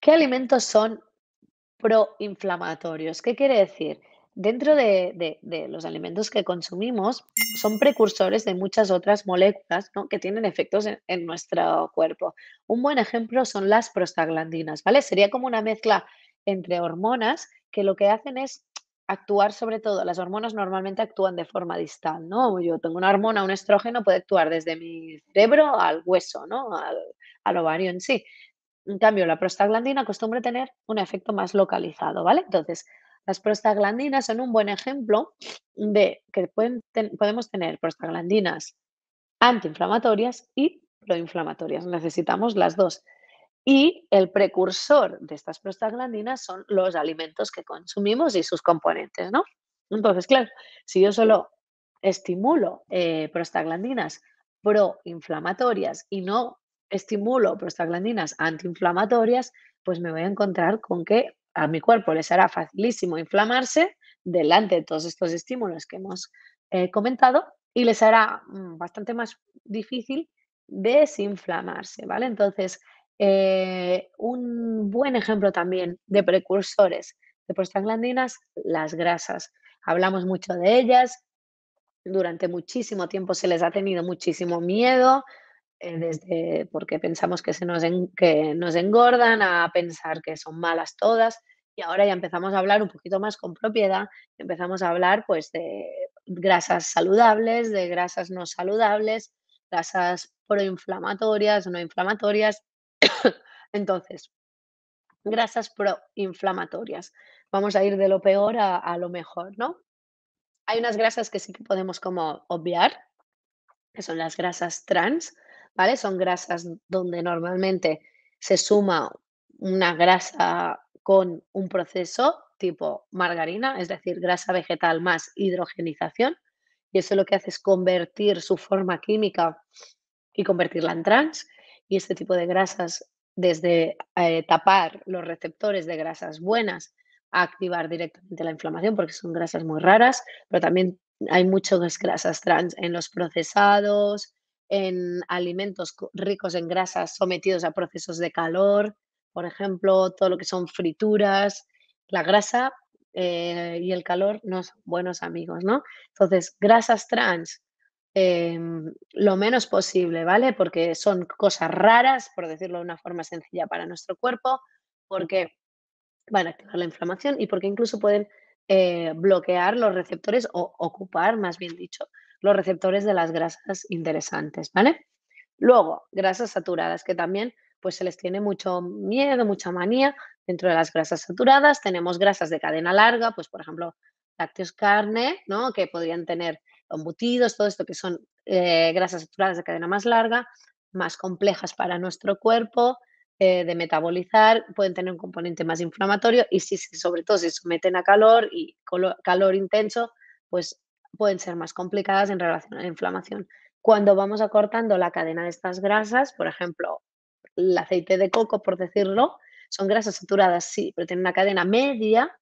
¿Qué alimentos son proinflamatorios? ¿Qué quiere decir? Dentro de, los alimentos que consumimos son precursores de muchas otras moléculas que tienen efectos en, nuestro cuerpo. Un buen ejemplo son las prostaglandinas, ¿vale? Sería como una mezcla entre hormonas que lo que hacen es actuar sobre todo, las hormonas normalmente actúan de forma distal, ¿no? Yo tengo una hormona, un estrógeno, puede actuar desde mi cerebro al hueso, al ovario en sí. En cambio, la prostaglandina acostumbra tener un efecto más localizado, ¿vale? Entonces, las prostaglandinas son un buen ejemplo de que pueden podemos tener prostaglandinas antiinflamatorias y proinflamatorias. Necesitamos las dos. Y el precursor de estas prostaglandinas son los alimentos que consumimos y sus componentes, ¿no? Entonces, claro, si yo solo estimulo eh, prostaglandinas proinflamatorias y no estimulo prostaglandinas antiinflamatorias, pues me voy a encontrar con que a mi cuerpo les será facilísimo inflamarse delante de todos estos estímulos que hemos eh, comentado y les hará mm, bastante más difícil desinflamarse, ¿vale? Entonces, eh, un buen ejemplo también de precursores de prostaglandinas, las grasas. Hablamos mucho de ellas, durante muchísimo tiempo se les ha tenido muchísimo miedo, eh, desde porque pensamos que, nos engordan a pensar que son malas todas y ahora ya empezamos a hablar un poquito más con propiedad, empezamos a hablar pues de grasas saludables, de grasas no saludables, grasas proinflamatorias, no inflamatorias. Entonces, grasas proinflamatorias. Vamos a ir de lo peor a, lo mejor, ¿no? Hay unas grasas que sí que podemos como obviar, que son las grasas trans, ¿vale? Son grasas donde normalmente se suma una grasa con un proceso tipo margarina, es decir, grasa vegetal más hidrogenización, y eso lo que hace es convertir su forma química y convertirla en trans, y este tipo de grasas, desde eh, tapar los receptores de grasas buenas a activar directamente la inflamación, porque son grasas muy raras, pero también hay muchas grasas trans en los procesados, en alimentos ricos en grasas sometidos a procesos de calor, por ejemplo, todo lo que son frituras, la grasa eh, y el calor no son buenos amigos, ¿no? Entonces, grasas trans, em, lo menos posible, ¿vale? Porque son cosas raras, por decirlo de una forma sencilla, para nuestro cuerpo, mm. porque van a activar la inflamación y porque incluso pueden eh, bloquear los receptores o ocupar, más bien dicho, los receptores de las grasas interesantes, ¿vale? Luego, grasas saturadas, que también pues se les tiene mucho miedo, mucha manía. Dentro de las grasas saturadas tenemos grasas de cadena larga, pues por ejemplo, lácteos, carne, ¿no? Que podrían tener embutidos, todo esto que son eh, grasas saturadas de cadena más larga, más complejas para nuestro cuerpo eh, de metabolizar, pueden tener un componente más inflamatorio y si, sobre todo si se someten a calor y calor intenso, pues pueden ser más complicadas en relación a la inflamación. Cuando vamos acortando la cadena de estas grasas, por ejemplo, el aceite de coco, por decirlo, son grasas saturadas, sí, pero tienen una cadena media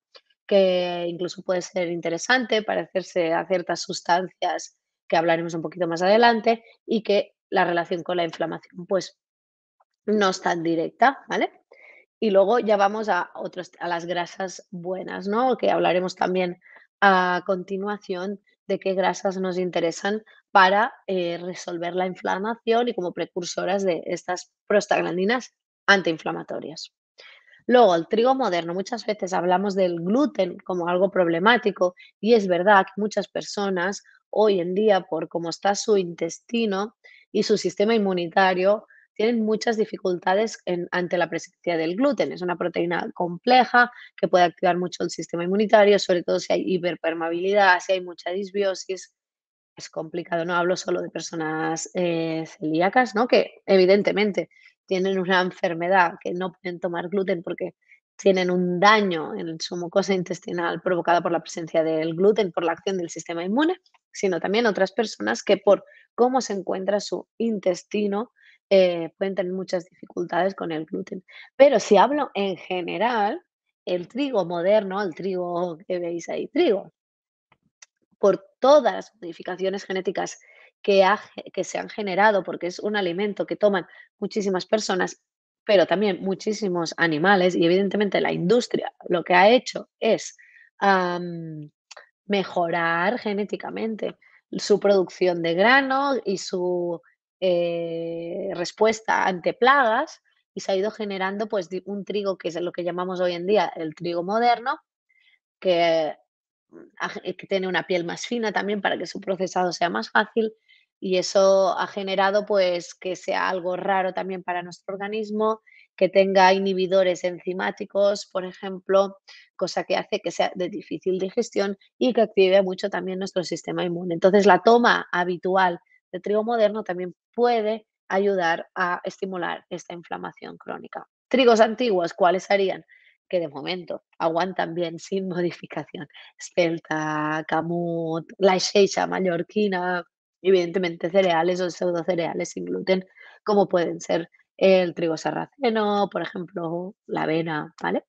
que incluso puede ser interesante, parecerse a ciertas sustancias que hablaremos un poquito más adelante y que la relación con la inflamación pues no es tan directa, ¿vale? Y luego ya vamos a otros, a las grasas buenas, ¿no? Que hablaremos también a continuación de qué grasas nos interesan para eh, resolver la inflamación y como precursoras de estas prostaglandinas antiinflamatorias. Luego, el trigo moderno, muchas veces hablamos del gluten como algo problemático y es verdad que muchas personas hoy en día, por cómo está su intestino y su sistema inmunitario, tienen muchas dificultades ante la presencia del gluten. Es una proteína compleja que puede activar mucho el sistema inmunitario, sobre todo si hay hiperpermeabilidad si hay mucha disbiosis. Es complicado, no hablo solo de personas eh, celíacas, ¿no? que evidentemente tienen una enfermedad que no pueden tomar gluten porque tienen un daño en su mucosa intestinal provocada por la presencia del gluten, por la acción del sistema inmune, sino también otras personas que por cómo se encuentra su intestino eh, pueden tener muchas dificultades con el gluten. Pero si hablo en general, el trigo moderno, el trigo que veis ahí, trigo, por todas las modificaciones genéticas que, se han generado, porque es un alimento que toman muchísimas personas, pero también muchísimos animales, y evidentemente la industria lo que ha hecho es mejorar genéticamente su producción de grano y su eh, respuesta ante plagas y se ha ido generando pues un trigo que es lo que llamamos hoy en día el trigo moderno, que, mm, que tiene una piel más fina también para que su procesado sea más fácil y eso ha generado pues que sea algo raro también para nuestro organismo, que tenga inhibidores enzimáticos, por ejemplo, cosa que hace que sea de difícil digestión y que active mucho también nuestro sistema inmune. Entonces, la toma habitual de trigo moderno también puede ayudar a estimular esta inflamación crónica. Trigos antiguos, ¿cuáles harían? Que de momento aguantan bien sin modificación. Espelta, camut, la mallorquina, evidentemente cereales o pseudo cereales sin gluten, como pueden ser el trigo sarraceno, por ejemplo, la avena, ¿vale?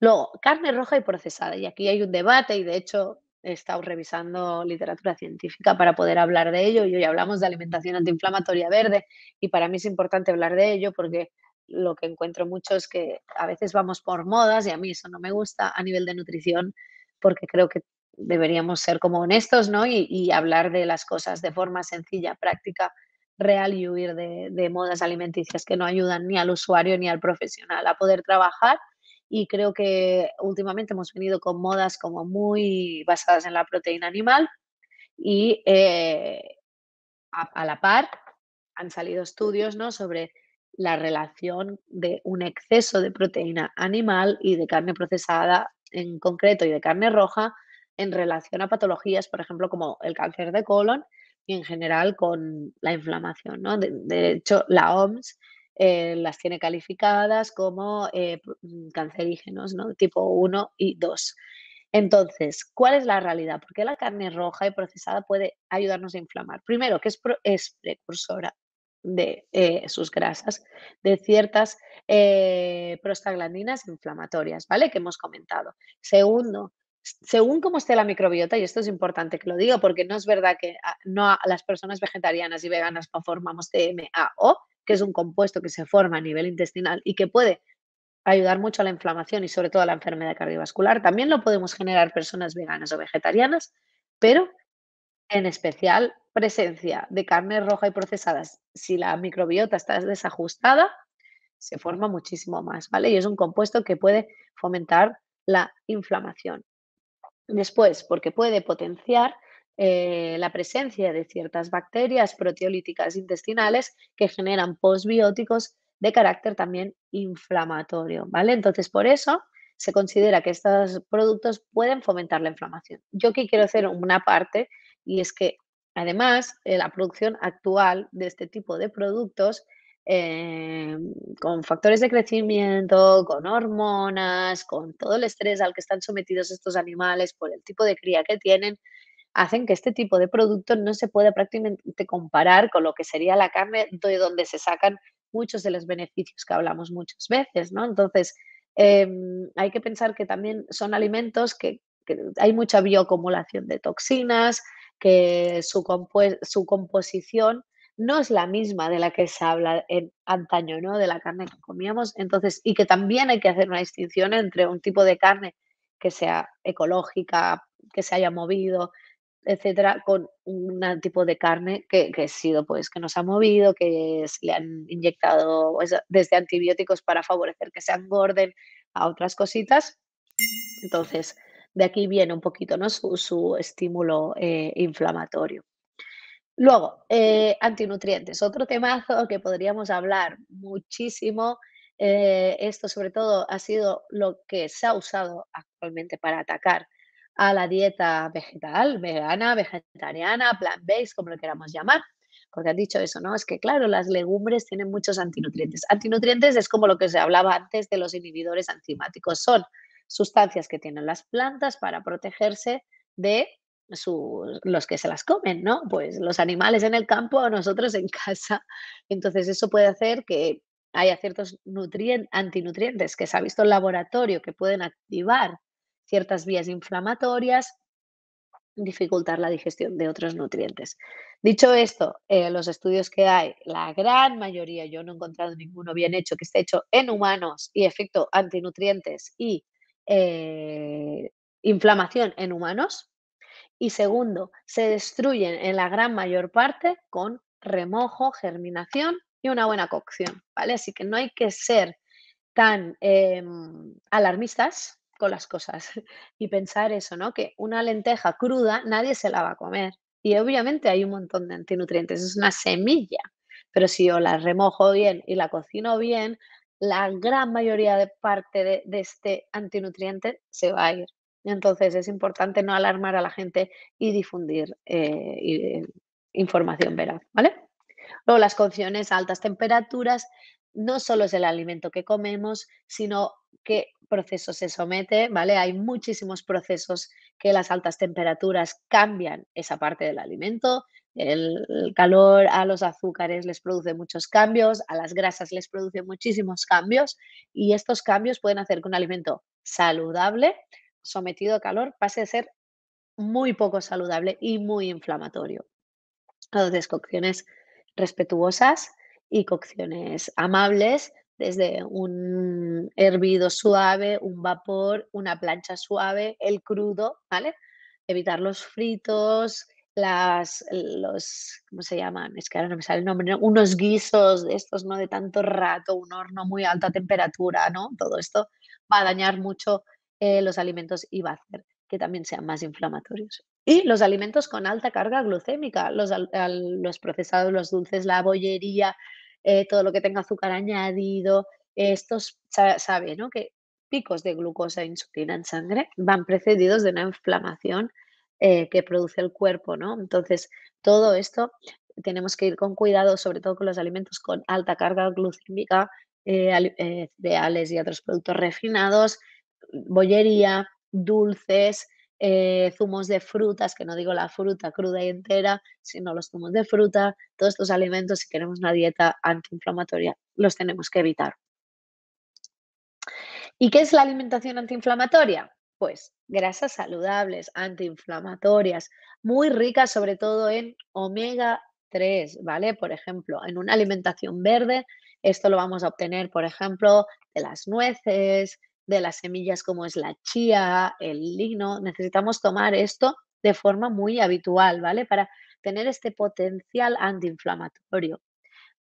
Luego, carne roja y procesada. Y aquí hay un debate y de hecho he estado revisando literatura científica para poder hablar de ello y hoy hablamos de alimentación antiinflamatoria verde y para mí es importante hablar de ello porque lo que encuentro mucho es que a veces vamos por modas y a mí eso no me gusta a nivel de nutrición porque creo que deberíamos ser como honestos ¿no? y, hablar de las cosas de forma sencilla, práctica, real y huir de modas alimenticias que no ayudan ni al usuario ni al profesional a poder trabajar y creo que últimamente hemos venido con modas como muy basadas en la proteína animal y eh, a, la par han salido estudios sobre la relación de un exceso de proteína animal y de carne procesada en concreto y de carne roja en relación a patologías, por ejemplo, como el cáncer de colon y en general con la inflamación. ¿no? de hecho, la OMS eh, las tiene calificadas como eh, mm, cancerígenos, ¿no? Tipo 1 y 2. Entonces, ¿cuál es la realidad? ¿Por qué la carne roja y procesada puede ayudarnos a inflamar? Primero, que es, precursora de eh, sus grasas, de ciertas prostaglandinas inflamatorias, ¿vale? Que hemos comentado. Segundo, según cómo esté la microbiota, y esto es importante que lo digo porque no es verdad que ah, no a las personas vegetarianas y veganas no formamos TMAO, que es un compuesto que se forma a nivel intestinal y que puede ayudar mucho a la inflamación y sobre todo a la enfermedad cardiovascular. También lo podemos generar personas veganas o vegetarianas, pero en especial presencia de carne roja y procesadas. Si la microbiota está desajustada, se forma muchísimo más, ¿vale? Y es un compuesto que puede fomentar la inflamación. Después, porque puede potenciar eh, la presencia de ciertas bacterias proteolíticas intestinales que generan posbióticos de carácter también inflamatorio, ¿vale? Entonces, por eso se considera que estos productos pueden fomentar la inflamación. Yo aquí quiero hacer una parte y es que además eh, la producción actual de este tipo de productos eh, con factores de crecimiento, con hormonas, con todo el estrés al que están sometidos estos animales por el tipo de cría que tienen, hacen que este tipo de producto no se pueda prácticamente comparar con lo que sería la carne de donde se sacan muchos de los beneficios que hablamos muchas veces, ¿no? Entonces, em, hay que pensar que también son alimentos que, hay mucha bioacumulación de toxinas, que su, su composición no es la misma de la que se habla en antaño, ¿no? De la carne que comíamos. Entonces, y que también hay que hacer una distinción entre un tipo de carne que sea ecológica, que se haya movido, etcétera, con un tipo de carne que, ha sido, pues, que nos ha movido, que le han inyectado pues, desde antibióticos para favorecer que se engorden a otras cositas. Entonces, de aquí viene un poquito su, estímulo eh, inflamatorio. Luego, eh, antinutrientes, otro temazo que podríamos hablar muchísimo. Eh, esto sobre todo ha sido lo que se ha usado actualmente para atacar a la dieta vegetal, vegana, vegetariana, plant-based, como lo queramos llamar. Porque han dicho eso, ¿no? Es que, claro, las legumbres tienen muchos antinutrientes. Antinutrientes es como lo que se hablaba antes de los inhibidores antimáticos Son sustancias que tienen las plantas para protegerse de los que se las comen, ¿no? Pues los animales en el campo o nosotros en casa. Entonces, eso puede hacer que haya ciertos antinutrientes que se ha visto en laboratorio que pueden activar ciertas vías inflamatorias, dificultar la digestión de otros nutrientes. Dicho esto, eh, los estudios que hay, la gran mayoría, yo no he encontrado ninguno bien hecho que esté hecho en humanos y efecto antinutrientes y eh, inflamación en humanos. Y segundo, se destruyen en la gran mayor parte con remojo, germinación y una buena cocción, ¿vale? Así que no hay que ser tan em, alarmistas las cosas y pensar eso, ¿no? Que una lenteja cruda nadie se la va a comer. Y obviamente hay un montón de antinutrientes, es una semilla. Pero si yo la remojo bien y la cocino bien, la gran mayoría de parte de, este antinutriente se va a ir. Entonces es importante no alarmar a la gente y difundir eh, eh, información veraz, ¿vale? Luego las cocciones a altas temperaturas no solo es el alimento que comemos, sino que proceso se somete, ¿vale? Hay muchísimos procesos que las altas temperaturas cambian esa parte del alimento. El calor a los azúcares les produce muchos cambios, a las grasas les produce muchísimos cambios y estos cambios pueden hacer que un alimento saludable, sometido a calor, pase a ser muy poco saludable y muy inflamatorio. Entonces, cocciones respetuosas y cocciones amables desde un hervido suave, un vapor, una plancha suave, el crudo, ¿vale? Evitar los fritos, las, los, ¿cómo se llaman? Es que ahora no me sale el nombre, unos guisos de estos, ¿no? De tanto rato, un horno muy alta temperatura, ¿no? Todo esto va a dañar mucho eh, los alimentos y va a hacer que también sean más inflamatorios. Y los alimentos con alta carga glucémica, los, los procesados, los dulces, la bollería, eh, todo lo que tenga azúcar añadido, estos, sabe, ¿no? Que picos de glucosa e insulina en sangre van precedidos de una inflamación eh, que produce el cuerpo, ¿no? Entonces, todo esto tenemos que ir con cuidado, sobre todo con los alimentos con alta carga glucémica, eh, cereales y otros productos refinados, bollería, dulces, eh, zumos de frutas, que no digo la fruta cruda y entera, sino los zumos de fruta, todos estos alimentos, si queremos una dieta antiinflamatoria, los tenemos que evitar. ¿Y qué es la alimentación antiinflamatoria? Pues grasas saludables, antiinflamatorias, muy ricas sobre todo en omega 3, ¿vale? Por ejemplo, en una alimentación verde, esto lo vamos a obtener, por ejemplo, de las nueces, de las semillas como es la chía, el lino. Necesitamos tomar esto de forma muy habitual, ¿vale? Para tener este potencial antiinflamatorio.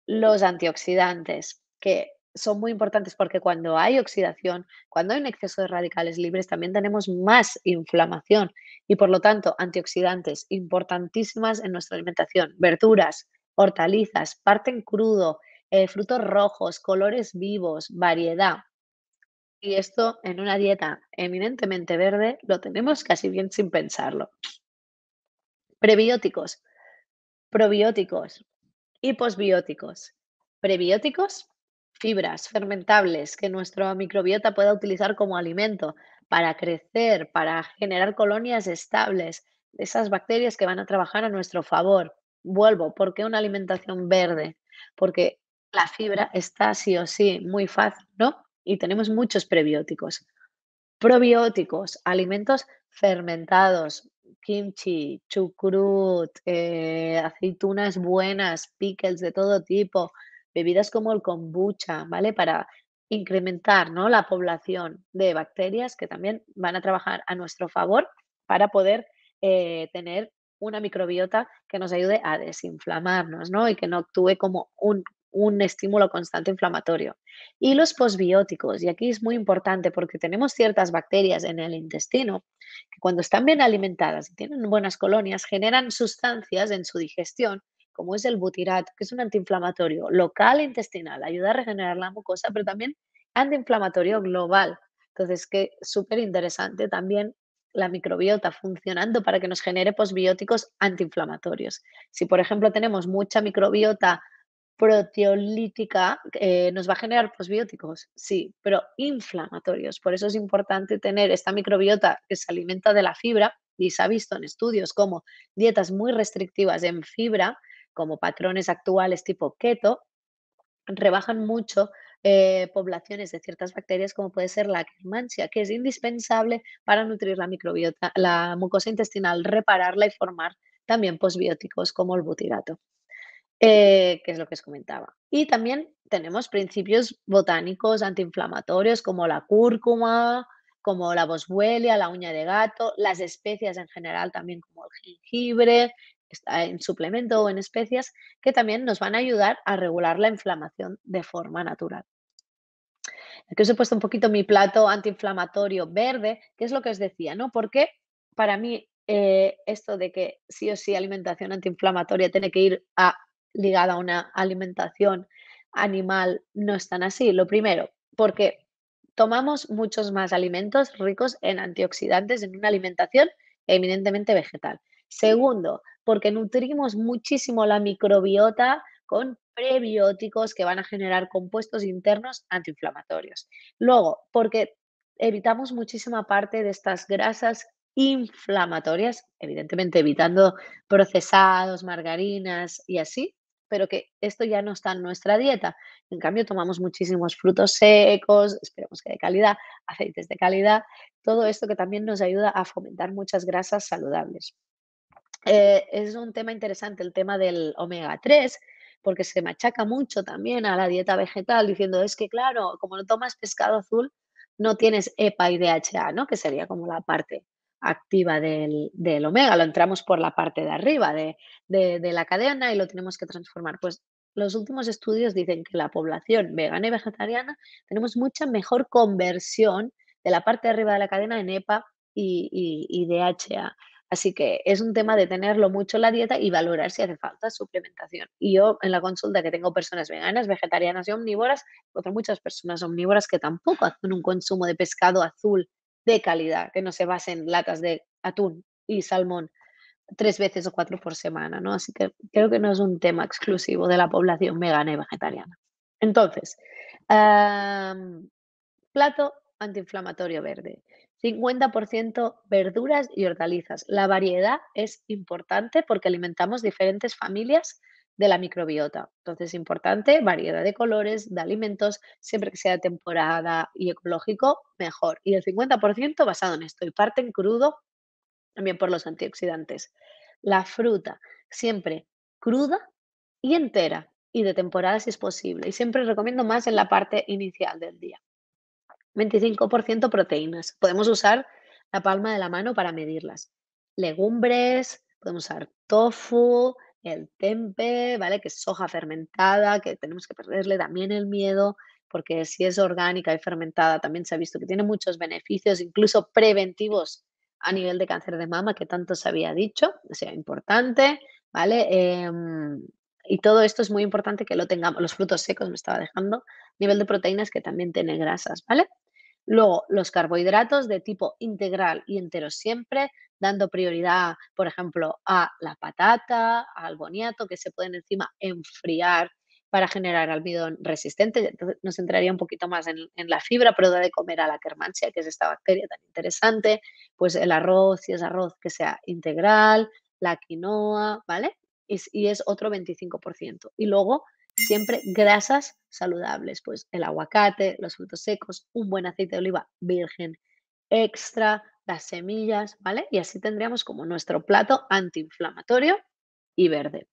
Los antioxidantes, que son muy importantes porque cuando hay oxidación, cuando hay un exceso de radicales libres, también tenemos más inflamación y por lo tanto antioxidantes importantísimas en nuestra alimentación. Verduras, hortalizas, parten crudo, eh, frutos rojos, colores vivos, variedad. Y esto en una dieta eminentemente verde lo tenemos casi bien sin pensarlo. Prebióticos, probióticos y posbióticos. Prebióticos, fibras fermentables que nuestro microbiota pueda utilizar como alimento para crecer, para generar colonias estables de esas bacterias que van a trabajar a nuestro favor. Vuelvo, ¿por qué una alimentación verde? Porque la fibra está sí o sí muy fácil, ¿no? y tenemos muchos prebióticos. Probióticos, alimentos fermentados, kimchi, chucrut, eh, aceitunas buenas, pickles de todo tipo, bebidas como el kombucha, ¿vale? Para incrementar ¿no? la población de bacterias que también van a trabajar a nuestro favor para poder eh, tener una microbiota que nos ayude a desinflamarnos ¿no? y que no actúe como un un estímulo constante inflamatorio. Y los posbióticos, y aquí es muy importante porque tenemos ciertas bacterias en el intestino que cuando están bien alimentadas y tienen buenas colonias generan sustancias en su digestión, como es el butirato, que es un antiinflamatorio local e intestinal, ayuda a regenerar la mucosa, pero también antiinflamatorio global. Entonces, que súper interesante también la microbiota funcionando para que nos genere posbióticos antiinflamatorios. Si, por ejemplo, tenemos mucha microbiota proteolítica eh, nos va a generar posbióticos, sí, pero inflamatorios. Por eso es importante tener esta microbiota que se alimenta de la fibra y se ha visto en estudios como dietas muy restrictivas en fibra, como patrones actuales tipo keto, rebajan mucho eh, poblaciones de ciertas bacterias como puede ser la quimansia, que es indispensable para nutrir la microbiota, la mucosa intestinal, repararla y formar también posbióticos como el butirato eh, que es lo que os comentaba. Y también tenemos principios botánicos antiinflamatorios como la cúrcuma, como la boswellia, la uña de gato, las especias en general también como el jengibre, está en suplemento o en especias, que también nos van a ayudar a regular la inflamación de forma natural. Aquí os he puesto un poquito mi plato antiinflamatorio verde, que es lo que os decía, ¿no? Porque para mí eh, esto de que sí o sí alimentación antiinflamatoria tiene que ir a ligada a una alimentación animal no es tan así. Lo primero, porque tomamos muchos más alimentos ricos en antioxidantes en una alimentación eminentemente vegetal. Segundo, porque nutrimos muchísimo la microbiota con prebióticos que van a generar compuestos internos antiinflamatorios. Luego, porque evitamos muchísima parte de estas grasas inflamatorias, evidentemente evitando procesados, margarinas y así, pero que esto ya no está en nuestra dieta. En cambio, tomamos muchísimos frutos secos, esperemos que de calidad, aceites de calidad, todo esto que también nos ayuda a fomentar muchas grasas saludables. Eh, es un tema interesante el tema del omega 3, porque se machaca mucho también a la dieta vegetal diciendo, es que claro, como no tomas pescado azul, no tienes EPA y DHA, ¿no? Que sería como la parte activa del, del, omega, lo entramos por la parte de arriba de, de, la cadena y lo tenemos que transformar. Pues los últimos estudios dicen que la población vegana y vegetariana tenemos mucha mejor conversión de la parte de arriba de la cadena en EPA y, y, y DHA. Así que es un tema de tenerlo mucho en la dieta y valorar si hace falta suplementación. Y yo en la consulta que tengo personas veganas, vegetarianas y omnívoras, encuentro muchas personas omnívoras que tampoco hacen un consumo de pescado azul de calidad, que no se basen en latas de atún y salmón tres veces o cuatro por semana, ¿no? Así que creo que no es un tema exclusivo de la población vegana y vegetariana. Entonces, plato antiinflamatorio verde, 50% verduras y hortalizas. La variedad es importante porque alimentamos diferentes familias de la microbiota. Entonces, es importante variedad de colores, de alimentos, siempre que sea temporada y ecológico, mejor. Y el 50% basado en esto y parte en crudo también por los antioxidantes. La fruta, siempre cruda y entera y de temporada si es posible. Y siempre recomiendo más en la parte inicial del día. 25% proteínas. Podemos usar la palma de la mano para medirlas. Legumbres, podemos usar tofu, el tempe, ¿vale? Que es soja fermentada, que tenemos que perderle también el miedo, porque si es orgánica y fermentada, también se ha visto que tiene muchos beneficios, incluso preventivos a nivel de cáncer de mama, que tanto se había dicho, o sea, importante, ¿vale? Em, y todo esto es muy importante que lo tengamos, los frutos secos me estaba dejando, nivel de proteínas que también tiene grasas, ¿vale? Luego, los carbohidratos de tipo integral y entero siempre, dando prioridad, por ejemplo, a la patata, al boniato, que se pueden encima enfriar para generar almidón resistente. Entonces, nos entraría un poquito más en, la fibra, pero de comer a la kermansia, que es esta bacteria tan interesante. Pues el arroz, si es arroz, que sea integral, la quinoa, ¿vale? y es otro 25%. Y luego Siempre grasas saludables, pues el aguacate, los frutos secos, un buen aceite de oliva virgen extra, las semillas, ¿vale? Y así tendríamos como nuestro plato antiinflamatorio y verde.